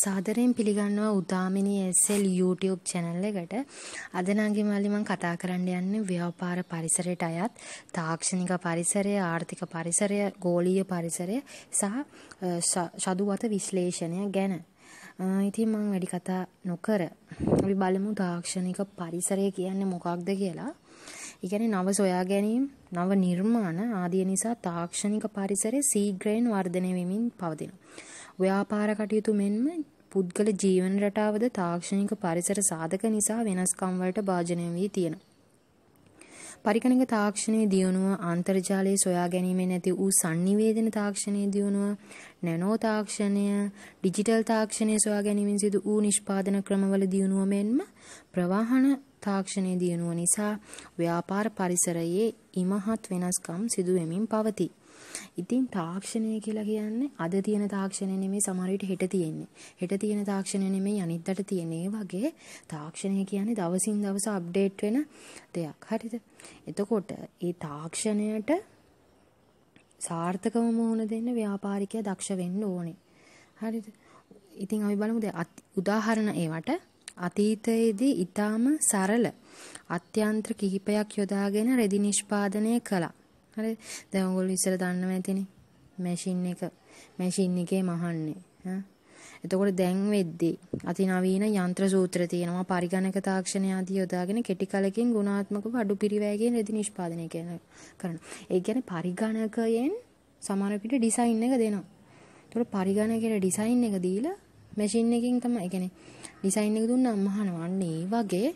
සාදරයෙන් පිළිගන්නවා උදාමිනී SL YouTube channel එකට. අද නංගිමාලි මම කතා කරන්න යන්නේ ව්‍යාපාර පරිසරයට අයත් තාක්ෂණික පරිසරය, ආර්ථික පරිසරය, ගෝලීය පරිසරය සහ ෂදුවත විශ්ලේෂණය ගැන. ඉතින් මම වැඩි කතා නොකර අපි බලමු තාක්ෂණික පරිසරය කියන්නේ මොකක්ද කියලා. ඒ කියන්නේ නව සොයා ගැනීම, නව නිර්මාණ ආදී නිසා තාක්ෂණික පරිසරය සීග්‍රයෙන් වර්ධනය වෙමින් පවතිනවා. ව්‍යාපාර කටයුතු මෙන්ම පුද්ගල ජීවන රටාවද තාක්ෂණික පරිසර සාධක නිසා වෙනස්කම් වලට භාජනය වී තියෙනවා. පරිගණක තාක්ෂණයේ දියුණුව අන්තර්ජාලයේ සොයා ගැනීමේ නැති වූ sannivedana තාක්ෂණයේ දියුණුව නැනෝ තාක්ෂණය ඩිජිටල් තාක්ෂණයේ සොයා ගැනීමෙන් සිදු වූ නිෂ්පාදන ක්‍රමවල දියුණුව මෙන්ම ප්‍රවාහන තාක්ෂණයේ දියුණුව නිසා ව්‍යාපාර පරිසරයේ ඉමහත් වෙනස්කම් සිදු වෙමින් පවතී ඉතින් තාක්ෂණය කියලා කියන්නේ අද තියෙන තාක්ෂණය නෙමෙයි සමහර විට හෙට තියෙන්නේ. හෙට තියෙන තාක්ෂණය නෙමෙයි අනිද්දාට තියෙන. ඒ වගේ තාක්ෂණය කියන්නේ දවසින් දවස අප්ඩේට් වෙන දෙයක්. හරිද? එතකොට ඒ තාක්ෂණයට සාර්ථකව මුහුණ දෙන්න ව්‍යාපාරිකයා දක්ෂ වෙන්න ඕනේ. හරිද? ඉතින් අපි බලමු දැන් උදාහරණ ඒවට අතීතයේදී ඊටාම සරල අත්‍යන්ත්‍ර කිහිපයක් යොදාගෙන රෙදි නිෂ්පාදනය කළා. හරි දැන් ඔයගොල්ලෝ ඉස්සර දන්නව ඇතිනේ මැෂින් එක මැෂින් එකේ මහන්නේ ඈ එතකොට දැන් වෙද්දී අතිනවීන යන්ත්‍ර සූත්‍ර තියෙනවා පරිගණක තාක්ෂණය ආදී යොදාගෙන කෙටි කලකින් ගුණාත්මකව අඩු පිරිවැයකින් රෙදි නිෂ්පාදනය කරනවා. ඒ කියන්නේ පරිගණකයෙන් සමහර විට ඩිසයින් එක දෙනවා. එතකොට පරිගණකයට ඩිසයින් එක දීලා මැෂින් එකකින් තමයි ඒ කියන්නේ ඩිසයින් එක දුන්නාම අහනවා. අන්න ඒ වගේ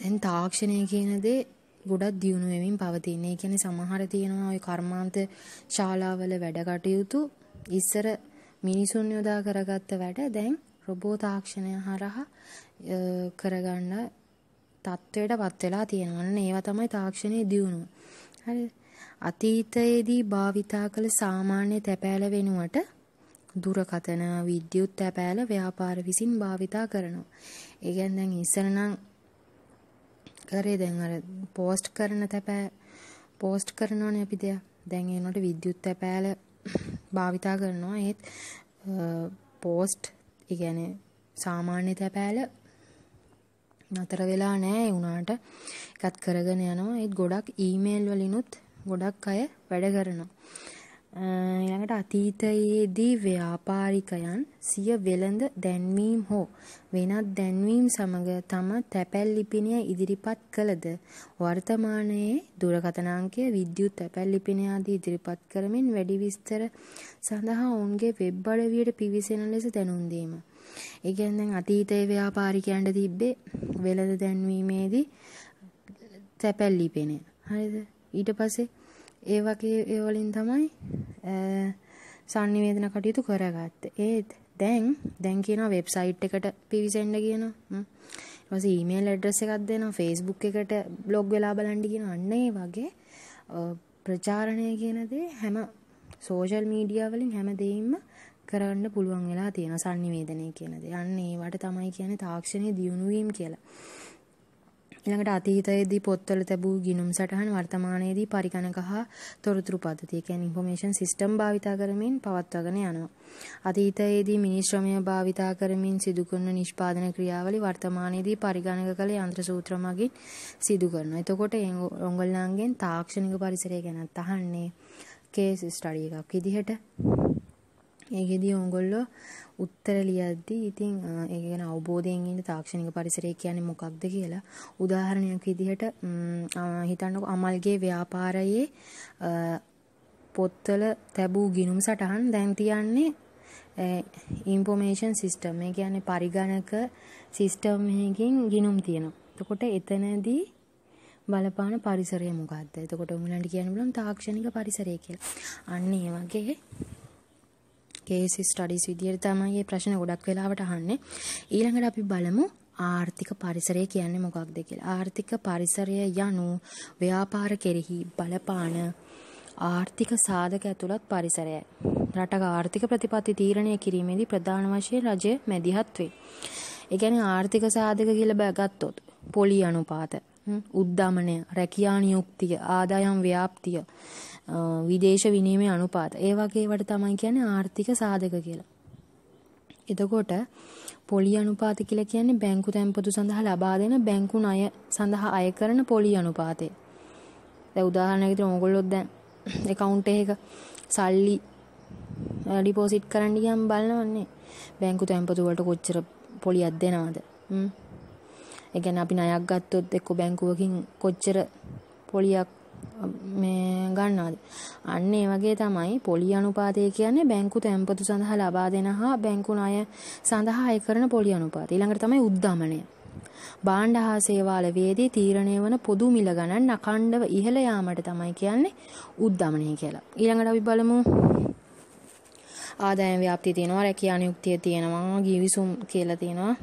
දැන් තාක්ෂණය කියන දේ ගොඩක් දියුණු වෙමින් පවතින. ඒ කියන්නේ සමහර තියෙනවා ওই කර්මාන්ත ශාලාවල වැඩ කටයුතු ඉස්සර මිනිසුන් යොදා කරගත්ත වැඩ දැන් රොබෝ තාක්ෂණය හරහා කරගන්න තත්ත්වයටපත් වෙලා තියෙනවා. අන්න ඒවා තමයි තාක්ෂණයේ දියුණුව. හරි. අතීතයේදී භාවිතා කළ සාමාන්‍ය තැපෑල වෙනුවට දුරකථන විද්‍යුත් තැපෑල ව්‍යාපාර විසින් භාවිතා කරනවා. ඒ කියන්නේ දැන් ඉස්සර නම් කරේ දැන් අර පෝස්ට් කරන තැපෑ පෝස්ට් කරනවනේ අපි දෙයක් දැන් ඒනට විද්‍යුත් තැපෑල භාවිතා කරනවා ඒත් පෝස්ට් ඉගැන සාමාන්‍ය තැපෑල නතර වෙලා නෑ ඒ වුණාට එකත් කරගෙන යනවා ඒත් ගොඩක් ඊමේල් වලිනුත් ගොඩක් අය වැඩ කරනවා ඊළඟට අතීතයේදී ව්‍යාපාරිකයන් සිය වෙළඳ දැන්වීම් හෝ වෙනත් දැන්වීම් සමග තම තැපැල් ලිපිනය ඉදිරිපත් කළද වර්තමානයේ දුරකථන අංකය විද්‍යුත් තැපැල් ලිපිනය ආදී ඉදිරිපත් කරමින් වැඩි විස්තර සඳහා ඔවුන්ගේ වෙබ් අඩවියට පිවිසෙන ලෙස දැනුම් දීම. ඒ කියන්නේ අතීතයේ ව්‍යාපාරිකයන්ට තිබ්බේ වෙළඳ දැන්වීමේදී තැපැල් ලිපිනය. හරිද? ඊට පස්සේ ඒ වගේ ඒ වලින් තමයි සංනිවේදන කටයුතු කරගත්තේ. ඒත් දැන් දැන් කියනවා වෙබ්සයිට් එකට පිවිසෙන්න කියනවා. ඊට පස්සේ ඊමේල් ඇඩ්‍රස් එකක් දෙනවා, Facebook එකට බ්ලොග් වෙලා බලන්න කියනවා. අන්න ඒ වගේ ප්‍රචාරණය කියන දේ හැම සෝෂල් මීඩියා වලින් හැම දෙයක්ම කරන්න පුළුවන් වෙලා තියෙන සංනිවේදනය කියන දේ. අන්න ඒවට තමයි කියන්නේ තාක්ෂණයේ දියුණුවීම් කියලා. ඊළඟට අතීතයේදී පොත්වල තිබූ ගිණුම් සටහන් වර්තමානයේදී පරිගණක හා තොරතුරු පද්ධතිය කියන්නේ ইনফরমේෂන් සිස්ටම් භාවිතා කරමින් පවත්වාගෙන යනවා. අතීතයේදී මිනිස් ශ්‍රමය භාවිතා කරමින් සිදු කරන නිෂ්පාදන ක්‍රියාවලි වර්තමානයේදී පරිගණක කළ යන්ත්‍ර සූත්‍ර මගින් සිදු කරනවා. එතකොට ඕගොල්ලන්ගෙන් තාක්ෂණික පරිසරය ගැන අහන්නේ කේස් ස්ටඩි එකක් විදිහට ඒකෙදී ඕගොල්ලෝ උත්තර ලියද්දී ඉතින් ඒක ගැන අවබෝධයෙන් ඉන්න තාක්ෂණික පරිසරය කියන්නේ මොකක්ද කියලා උදාහරණයක් විදිහට හිතන්නකෝ අමල්ගේ ව්‍යාපාරයේ පොත්වල තැබූ ගිණුම් සටහන් දැන් තියන්නේ ඉන්ෆෝමේෂන් සිස්ටම් ඒ කියන්නේ පරිගණක සිස්ටම් එකකින් ගිණුම් තියෙනවා. එතකොට එතනදී බලපාන පරිසරය මොකක්ද? එතකොට උඹලන්ට කියන්න බලන්න තාක්ෂණික පරිසරය කියලා. අන්න ඒ වගේ කේස් ස්ටඩිස් විදියට තමයි මේ ප්‍රශ්න ගොඩක් වෙලාවට අහන්නේ. ඊළඟට අපි බලමු ආර්ථික පරිසරය කියන්නේ මොකක්ද කියලා. ආර්ථික පරිසරය යනු ව්‍යාපාර කෙරෙහි බලපාන ආර්ථික සාධක ඇතුළත් පරිසරයයි. රටක ආර්ථික ප්‍රතිපත්ති තීරණය කිරීමේදී ප්‍රධාන වශයෙන් රජය මැදිහත් වේ. ඒ කියන්නේ ආර්ථික සාධක කියලා බගත්තොත් පොලි අනුපාත, උද්දමනය, රැකියා නියුක්තිය, ආදායම් ව්‍යාප්තිය විදේශ විනිමය අනුපාත. ඒ වගේ වට තමයි කියන්නේ ආර්ථික සාධක කියලා. එතකොට පොලි අනුපාත කියලා කියන්නේ බැංකු තැන්පතු සඳහා ලබා දෙන බැංකු ණය සඳහා අය කරන පොලි අනුපාතය. දැන් උදාහරණයක් විදිහට ඕගොල්ලෝ දැන් account එකක සල්ලි ඩිපොසිට් කරන්න ගියම් බලනවන්නේ බැංකු තැන්පතු වලට කොච්චර පොලියක් දෙනවද? හ්ම්. ඒ කියන්නේ අපි ණයක් ගත්තොත් එක්ක බැංකුවකින් කොච්චර පොලියක් මේ ගන්නවාද අන්න ඒ වගේ තමයි පොලි අනුපාතය කියන්නේ බැංකු තැන්පතු සඳහා ලබා දෙන හා බැංකු ණය සඳහා අය කරන පොලි අනුපාතය ඊළඟට තමයි උද්දමනය භාණ්ඩ හා සේවාල වේදී තීරණය වන පොදු මිල ගණන් අඛණ්ඩව ඉහළ යාමට තමයි කියන්නේ උද්දමනය කියලා ඊළඟට අපි බලමු ආදායම් ව්‍යාප්තිය තියෙනවා රැකියා නියුක්තිය තියෙනවා ගිවිසුම් කියලා තියෙනවා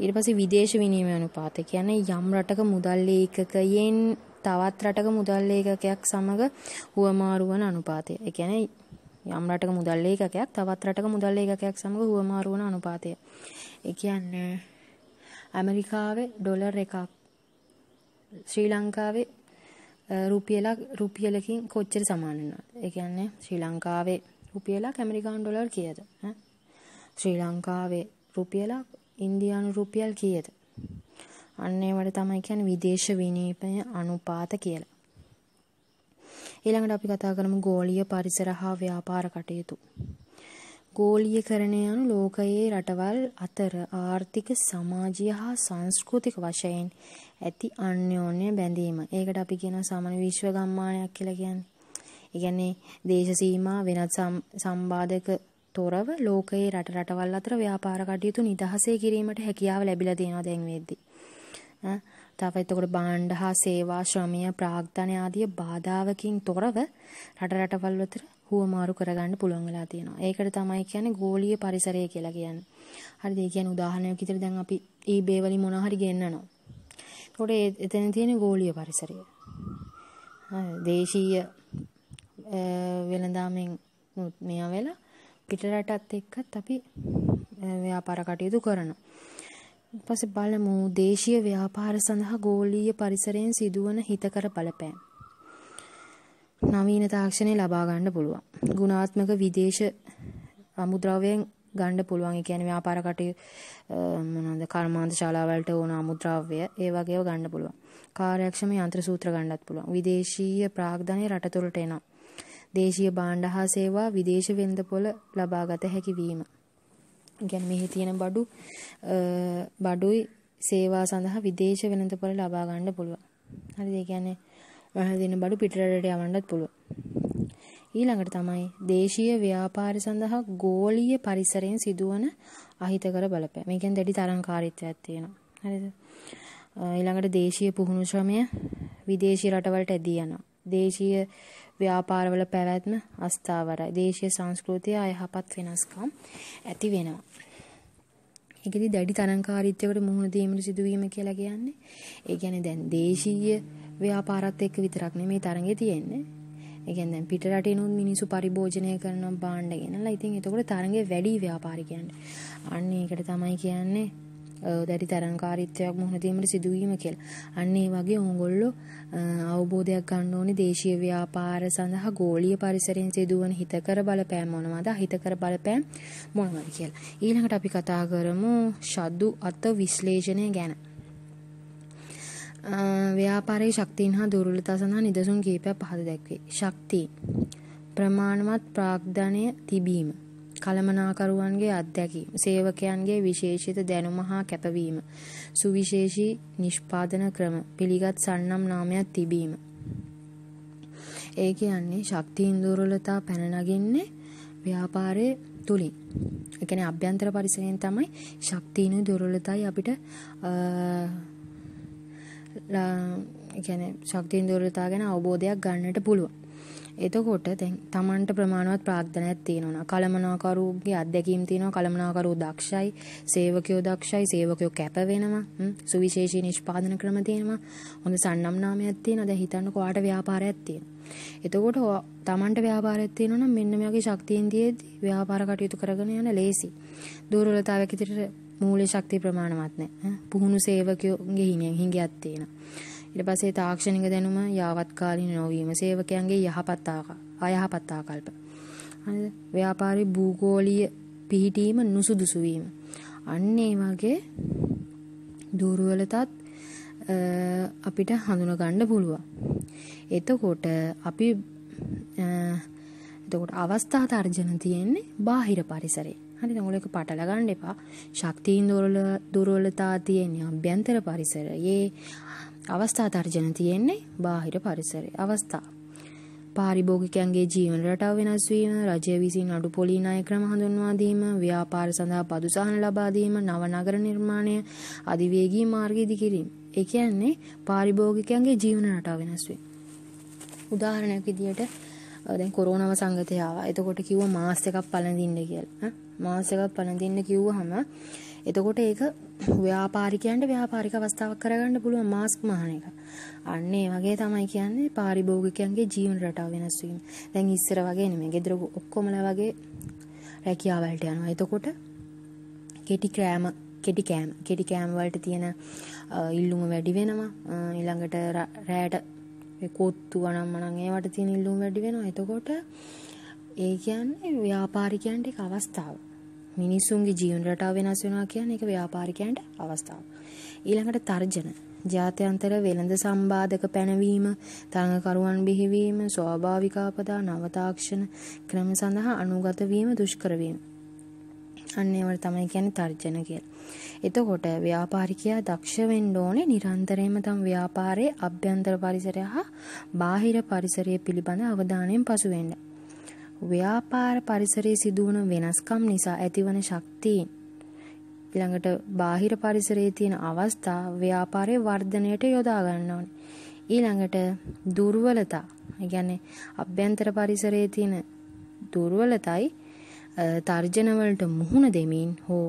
ඊට පස්සේ විදේශ විනිමය අනුපාතය කියන්නේ යම් රටක මුදල් ඒකකයෙන් තවත් රටක මුදල් ලේඛකයක් සමග හුවමාරු වන අනුපාතය. ඒ කියන්නේ යම් රටක මුදල් ලේඛකයක් තවත් රටක මුදල් ලේඛකයක් සමග හුවමාරු වන අනුපාතය. ඒ කියන්නේ ඇමරිකාවේ ඩොලර් එකක් ශ්‍රී ලංකාවේ රුපියලක් රුපියලකින් කොච්චර සමාන වෙනවද? ඒ කියන්නේ ශ්‍රී ලංකාවේ රුපියලක් ඇමරිකානු ඩොලර් කීයද? ශ්‍රී ලංකාවේ රුපියලක් ඉන්දියානු රුපියල් කීයද? අන්න ඒවට තමයි කියන්නේ විදේශ විනීපය අනුපාත කියලා. ඊළඟට අපි කතා කරමු ගෝලීය පරිසර හා ව්‍යාපාර කටයුතු. ගෝලීයකරණය යනු ලෝකයේ රටවල් අතර ආර්ථික සමාජීය හා සංස්කෘතික වශයෙන් ඇති අන්‍යෝන්‍ය බැඳීම. ඒකට අපි කියනවා සාමාන්‍ය විශ්ව ගම්මානයක් කියලා කියන්නේ. ඒ කියන්නේ දේශ සීමා වෙනත් සම්බාධක තොරව ලෝකයේ රට රටවල් අතර ව්‍යාපාර කටයුතු නිදහසේ කිරීමට හැකියාව ලැබිලා තියෙනවා දැන් වෙද්දී. තව එතකොට භාණ්ඩ හා සේවා ශ්‍රමය ප්‍රාග්ධන ආදී බාධාවකින් තොරව රට රටවල් අතර හුවමාරු කරගන්න පුළුවන් වෙලා තියෙනවා. ඒකට තමයි කියන්නේ ගෝලීය පරිසරය කියලා කියන්නේ. හරිද? ඒ කියන්නේ උදාහරණයක් විදිහට දැන් අපි eBay වලින් මොනවා හරි ගෙන්නනවා. එතකොට එතන තියෙන ගෝලීය පරිසරය. දේශීය වෙළඳාමෙන් මෙයා වෙලා පිට රටත් එක්කත් අපි ව්‍යාපාර කටයුතු කරනවා. පස්සේ බලමු දේශීය ව්‍යාපාර සඳහා ගෝලීය පරිසරයෙන් සිදුවන හිතකර බලපෑම්. නවීන තාක්ෂණය ලබා ගන්න පුළුවන්. ගුණාත්මක විදේශ අමුද්‍රව්‍යයෙන් ගන්න පුළුවන්. ඒ කියන්නේ ව්‍යාපාර කටයුතු මොනවාද කර්මාන්ත ශාලාවලට ඕන අමුද්‍රව්‍ය ඒ වගේව ගන්න පුළුවන්. කාර්යක්ෂම යන්ත්‍ර සූත්‍ර ගන්නත් පුළුවන්. විදේශීය ප්‍රාග්ධනය රටතුළට එනවා. දේශීය භාණ්ඩ හා සේවා විදේශ වෙළඳපොළ ලබාගත හැකි වීම. කියන්නේ මෙහි තියෙන බඩු බඩුයි සේවා සඳහා විදේශ වෙළඳපොළ ලබා ගන්න පුළුවන්. හරිද? ඒ කියන්නේ වහන දින බඩු පිටරටට යවන්නත් පුළුවන්. ඊළඟට තමයි දේශීය ව්‍යාපාර සඳහා ගෝලීය පරිසරයෙන් සිදුවන අහිතකර බලපෑම. මේකෙන් දැඩි තරංකාරීත්වයක් තියෙනවා. හරිද? ඊළඟට දේශීය පුහුණු ශ්‍රමය විදේශී රටවලට ඇදී යනවා. දේශීය ව්‍යාපාරවල පැවැත්ම අස්ථාවරයි. දේශීය සංස්කෘතිය අයහපත් වෙනස්කම් ඇති වෙනවා. ඒකෙදි දැඩි තරංකාරීත්වයකට මුහුණ දීමට සිදුවීම කියලා කියන්නේ. ඒ කියන්නේ දැන් දේශීය ව්‍යාපාරات එක්ක විතරක් නෙමෙයි තරඟේ තියෙන්නේ. ඒ කියන්නේ දැන් පිට රටිනුත් මිනිස්සු පරිභෝජනය කරනවා බාණ්ඩ ගෙනලා. ඉතින් එතකොට තරඟේ වැඩි ව්‍යාපාරිකයන්. අන්න ඒකට තමයි කියන්නේ දැඩි තරංකාරීත්වයක් මුහුණදීමට සිදුවීම කියලා. අන්න ඒ වගේ ඕගොල්ලෝ අවබෝධයක් ගන්න ඕනේ දේශීය ව්‍යාපාර සඳහා ගෝලීය පරිසරයෙන් සිදුවන හිතකර බලපෑම් මොනවද? හිතකර බලපෑම් මොනවද කියලා. ඊළඟට අපි කතා කරමු ශද්දු අත විශ්ලේෂණය ගැන. ව්‍යාපාරයේ ශක්තියන් හා දුර්වලතා සඳහා නිදසුන් කීපයක් පහත දැක්වේ. ශක්තිය ප්‍රමාණවත් ප්‍රාග්ධනය තිබීම කළමනාකරුවන්ගේ අත්දැකීම්, සේවකයන්ගේ විශේෂිත දැනුම හා කැපවීම, සුවිශේෂී නිෂ්පාදන ක්‍රම, පිළිගත් සන්නම් නාමයක් තිබීම. ඒ කියන්නේ ශක්තියින් දුර්වලතා පැන නගින්නේ ව්‍යාපාරයේ තුලින්. ඒ කියන්නේ අභ්‍යන්තර පරිසරයෙන් තමයි ශක්තියින් දුර්වලතායි අපිට අ කියන්නේ ශක්තියින් දුර්වලතා ගැන අවබෝධයක් ගන්නට පුළුවන්. එතකොට දැන් Tamanට ප්‍රමාණවත් ප්‍රාග්ධනයක් තියෙනවා. කලමනාකරුගේ අත්දැකීම් තියෙනවා. කලමනාකරුවෝ දක්ෂයි, සේවකයෝ දක්ෂයි, සේවකයෝ කැප වෙනවා. සුවිශේෂී නිෂ්පාදන ක්‍රම තියෙනවා. හොඳ සන්නම් නාමයක් තියෙනවා. දැන් හිතන්නකෝ ඔයාට ව්‍යාපාරයක් තියෙනවා. එතකොට Tamanට ව්‍යාපාරයක් තියෙනවා නම් මෙන්න මේ වගේ ශක්තියෙන් දියේදී ව්‍යාපාර කටයුතු කරගෙන යන ලේසි. දුර්වලතාවයක් ඉදිරියට මූල්‍ය ශක්තිය ප්‍රමාණවත් නැහැ. පුහුණු සේවකයෝගේ හිණියක් හිඟයක් තියෙනවා. ඉට පසේ තාක්ෂණික දැනුම යාවත්කාලින් නොවීම සේවකයන්ගේ යහපත්තාකා අයහපත්තාකල්ප. ව්‍යාපාරි භූගෝලිය පිහිටීම නුසුදුසුවීම. අන්නේ වගේ දුරුවලතත් අපිට හඳුන ගණ්ඩ පුළුවන්. එතකොට අපි එතකොට අවස්ථා තර්ජන තියෙන්නේ බාහිර පරිසරේ හරි දඟලක පටලගන්න එපා ශක්තිීන් දොරල දුරවලතා තියෙන්නේ අභ්‍යන්තර පරිසරයේ අවස්ථා තර්ජන තියෙන්නේ බාහිර පරිසරය අවස්ථා පාරිභෝගිකයන්ගේ ජීවන රටාව වෙනස්වීම රජය විසින් අඩු පොලිනාය ක්‍රම හඳුන්වාදීම ව්‍යාපාර සඳහා පදුසාහන ලබාදීම නවනගර නිර්මාණය අධිවේගී මාර්ගීදි කිරීම. ඒ කියන්නේ පාරිභෝගිකයන්ගේ ජීවන රටාව වෙනස්වේ. උදාහරණයක් විදියට දැන් කොරෝනව සංගතය ආවා. එතකොට කිව්වා මාස් එකක් පළඳින්න කියලා. මාස් එකක් පළඳින්න කිව්වහම එතකොට ඒක ව්‍යාපාරිකයන්ට ව්‍යාපාරික අවස්ථාවක් කරගන්න පුළුවන් මාස්ක් මහන එක. අන්න ඒ වගේ තමයි කියන්නේ පාරිභෝගිකයන්ගේ ජීවන රටාව වෙනස් වීම. දැන් ඉස්සර වගේ නෙමෙයි. ගෙදර ඔක්කොමලා වගේ රැකියාවලට යනවා. එතකොට කෙටි ක්‍රෑම කෙටි කෑම කෙටි කෑම වලට තියෙන ඉල්ලුම වැඩි වෙනවා. ඊළඟට රැයට කොත්තු වනම් මනන් ඒවට තියෙන ඉල්ලුම් වැඩි වෙනවා එතකොට ඒ කියන්නේ ව්‍යාපාරිකයන්ට එක අවස්ථාව මිනිස්සුන්ගේ ජීවන රටාව වෙනස් වෙනවා කියන්නේ ඒක ව්‍යාපාරිකයන්ට අවස්ථාව ඊළඟට තර්ජන ජාත්‍යන්තර වෙළඳ සම්බාධක පැනවීම තරඟකරුවන් බිහිවීම ස්වාභාවිකාපදා නවතාක්ෂණ ක්‍රම සඳහා අනුගතවීම දුෂ්කරවීම අන්න ඒවට තමයි කියන්නේ තර්ජන කියලා. එතකොට ව්‍යාපාරිකයා දක්ෂ වෙන්න ඕනේ නිරන්තරයෙන්ම තම ව්‍යාපාරයේ අභ්‍යන්තර පරිසරය හා බාහිර පරිසරය පිළිබඳ අවධානයෙන් පසු වෙන්න. ව්‍යාපාර පරිසරයේ සිදුවන වෙනස්කම් නිසා ඇතිවන ශක්තියින් ඊළඟට බාහිර පරිසරයේ තියෙන අවස්ථා ව්‍යාපාරයේ වර්ධනයට යොදා ගන්න ඕනේ. ඊළඟට දුර්වලතා, ඒ කියන්නේ අභ්‍යන්තර පරිසරයේ තියෙන දුර්වලතයි තර්ජනවලට මුහුණ දෙමින් හෝ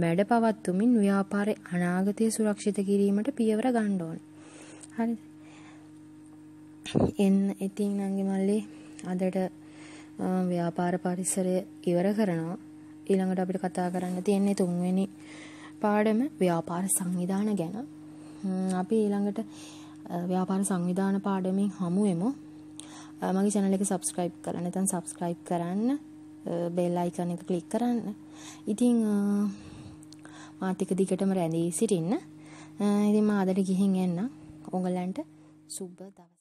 මැඩ පවත්තුමින් ව්‍යාපාරය අනාගතය සුරක්ෂිත කිරීමට පියවර ගණ්ඩෝන් හරි එන්න ඉතින් නංගි මල්ලේ අදට ව්‍යාපාර පරිසරය ඉවර කරනවා ඊළඟට අපිට කතා කරන්න තියෙන්නේ තුන්වෙනි පාඩම ව්‍යාපාර සංවිධාන ගැන අපි ඊළඟට ව්‍යාපාර සංවිධාන පාඩමින් හමුුවමු මගේ චැනල එක සබස්ක්‍රයිබ් කරන්න තන් සබස්ක්‍රයිබ් කරන්න බෙල් අයිකන් එක ක්ලික් කරන්න. ඉතින් මාත් එක දිගටම රැඳී සිටින්න. ඉතින් මා අදට ගිහින් එන්න. ඕගලන්ට සුබ දවස්